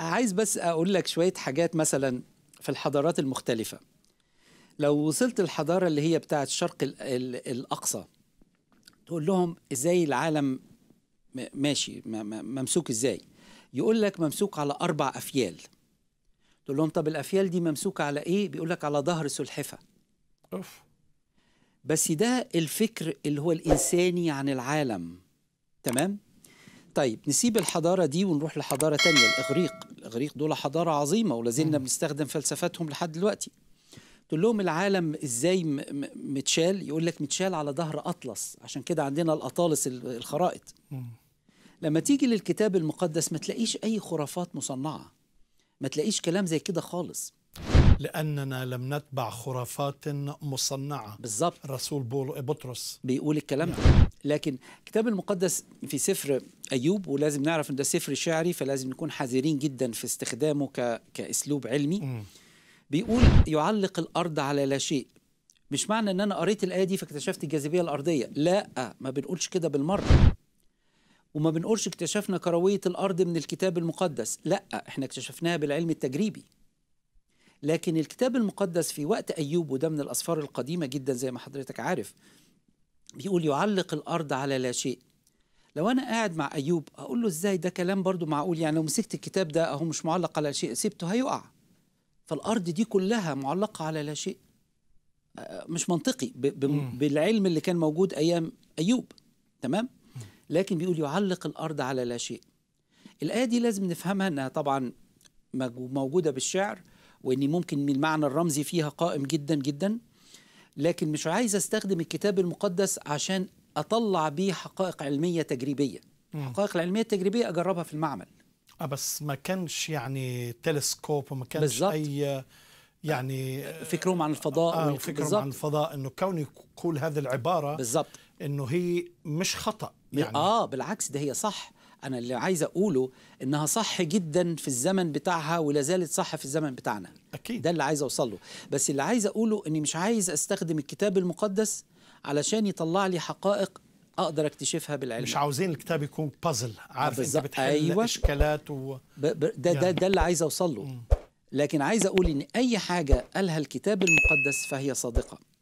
عايز بس اقول لك شويه حاجات مثلا في الحضارات المختلفه لو وصلت الحضاره اللي هي بتاعه الشرق الاقصى تقول لهم ازاي العالم ماشي ممسوك ازاي يقول لك ممسوك على اربع افيال تقول لهم طب الافيال دي ممسوكه على ايه بيقول لك على ظهر سلحفه اوف بس ده الفكر اللي هو الانساني عن العالم تمام طيب نسيب الحضارة دي ونروح لحضارة تانية الإغريق الإغريق دول حضارة عظيمة ولازلنا بنستخدم فلسفاتهم لحد دلوقتي تقول لهم العالم ازاي متشال يقول لك متشال على ظهر اطلس عشان كده عندنا الاطالس الخرائط لما تيجي للكتاب المقدس ما تلاقيش اي خرافات مصنعه ما تلاقيش كلام زي كده خالص لأننا لم نتبع خرافات مصنعة بالظبط رسول بول بطرس بيقول الكلام ده لكن الكتاب المقدس في سفر أيوب ولازم نعرف أن ده سفر شعري فلازم نكون حذرين جدا في استخدامه ك... كأسلوب علمي م. بيقول يعلق الأرض على لا شيء مش معنى ان انا قريت الايه دي فاكتشفت الجاذبيه الارضيه لا ما بنقولش كده بالمره وما بنقولش اكتشفنا كرويه الارض من الكتاب المقدس لا احنا اكتشفناها بالعلم التجريبي لكن الكتاب المقدس في وقت أيوب وده من الأسفار القديمة جدا زي ما حضرتك عارف بيقول يعلق الأرض على لا شيء لو أنا قاعد مع أيوب أقول له إزاي ده كلام برضو معقول يعني لو مسكت الكتاب ده أهو مش معلق على شيء سبته هيقع فالأرض دي كلها معلقة على لا شيء آه، مش منطقي بالعلم اللي كان موجود أيام أيوب تمام لكن بيقول يعلق الأرض على لا شيء الآية دي لازم نفهمها أنها طبعا موجودة بالشعر وان ممكن المعنى الرمزي فيها قائم جدا جدا لكن مش عايز استخدم الكتاب المقدس عشان اطلع بيه حقائق علميه تجريبيه الحقائق العلميه التجريبيه اجربها في المعمل اه بس ما كانش يعني تلسكوب وما كانش بالزبط. اي يعني آه، فكرهم عن الفضاء آه فكرهم عن الفضاء انه كوني يقول هذه العباره بالظبط انه هي مش خطا يعني اه بالعكس ده هي صح أنا اللي عايز أقوله إنها صح جدا في الزمن بتاعها ولا زالت صح في الزمن بتاعنا أكيد ده اللي عايز أوصل له بس اللي عايز أقوله إني مش عايز أستخدم الكتاب المقدس علشان يطلع لي حقائق اقدر اكتشفها بالعلم مش عاوزين الكتاب يكون بازل عارف انت بتحل أيوة. اشكالات و... ب... ب... ده, يعني. ده ده اللي عايز اوصل له لكن عايز اقول ان اي حاجه قالها الكتاب المقدس فهي صادقه